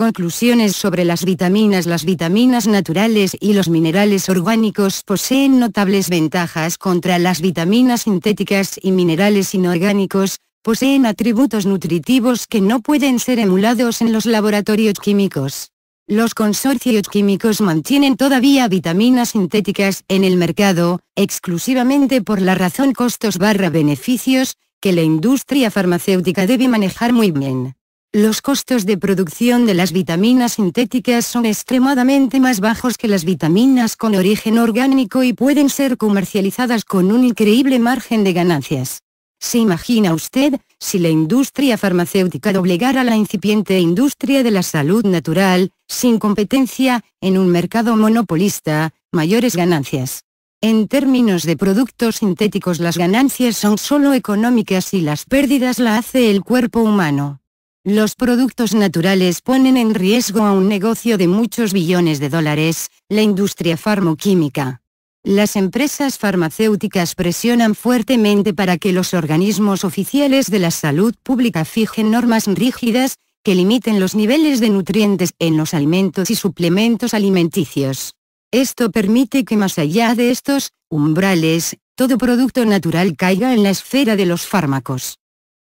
Conclusiones sobre las vitaminas Las vitaminas naturales y los minerales orgánicos poseen notables ventajas contra las vitaminas sintéticas y minerales inorgánicos, poseen atributos nutritivos que no pueden ser emulados en los laboratorios químicos. Los consorcios químicos mantienen todavía vitaminas sintéticas en el mercado, exclusivamente por la razón costos barra beneficios, que la industria farmacéutica debe manejar muy bien. Los costos de producción de las vitaminas sintéticas son extremadamente más bajos que las vitaminas con origen orgánico y pueden ser comercializadas con un increíble margen de ganancias. ¿Se imagina usted, si la industria farmacéutica doblegara la incipiente industria de la salud natural, sin competencia, en un mercado monopolista, mayores ganancias? En términos de productos sintéticos las ganancias son solo económicas y las pérdidas la hace el cuerpo humano. Los productos naturales ponen en riesgo a un negocio de muchos billones de dólares, la industria farmoquímica. Las empresas farmacéuticas presionan fuertemente para que los organismos oficiales de la salud pública fijen normas rígidas, que limiten los niveles de nutrientes en los alimentos y suplementos alimenticios. Esto permite que más allá de estos umbrales, todo producto natural caiga en la esfera de los fármacos.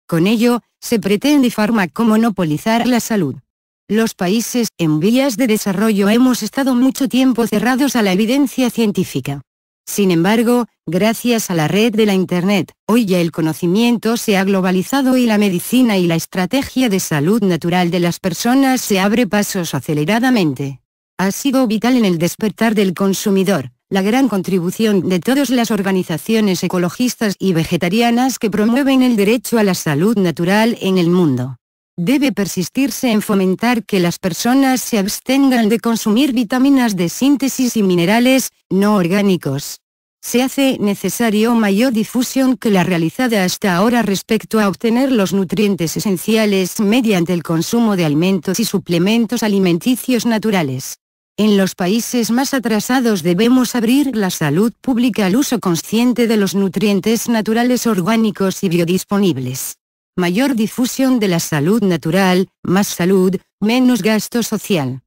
Con ello, se pretende monopolizar la salud. Los países en vías de desarrollo hemos estado mucho tiempo cerrados a la evidencia científica. Sin embargo, gracias a la red de la Internet, hoy ya el conocimiento se ha globalizado y la medicina y la estrategia de salud natural de las personas se abre pasos aceleradamente. Ha sido vital en el despertar del consumidor, la gran contribución de todas las organizaciones ecologistas y vegetarianas que promueven el derecho a la salud natural en el mundo. Debe persistirse en fomentar que las personas se abstengan de consumir vitaminas de síntesis y minerales, no orgánicos. Se hace necesario mayor difusión que la realizada hasta ahora respecto a obtener los nutrientes esenciales mediante el consumo de alimentos y suplementos alimenticios naturales. En los países más atrasados debemos abrir la salud pública al uso consciente de los nutrientes naturales orgánicos y biodisponibles. Mayor difusión de la salud natural, más salud, menos gasto social.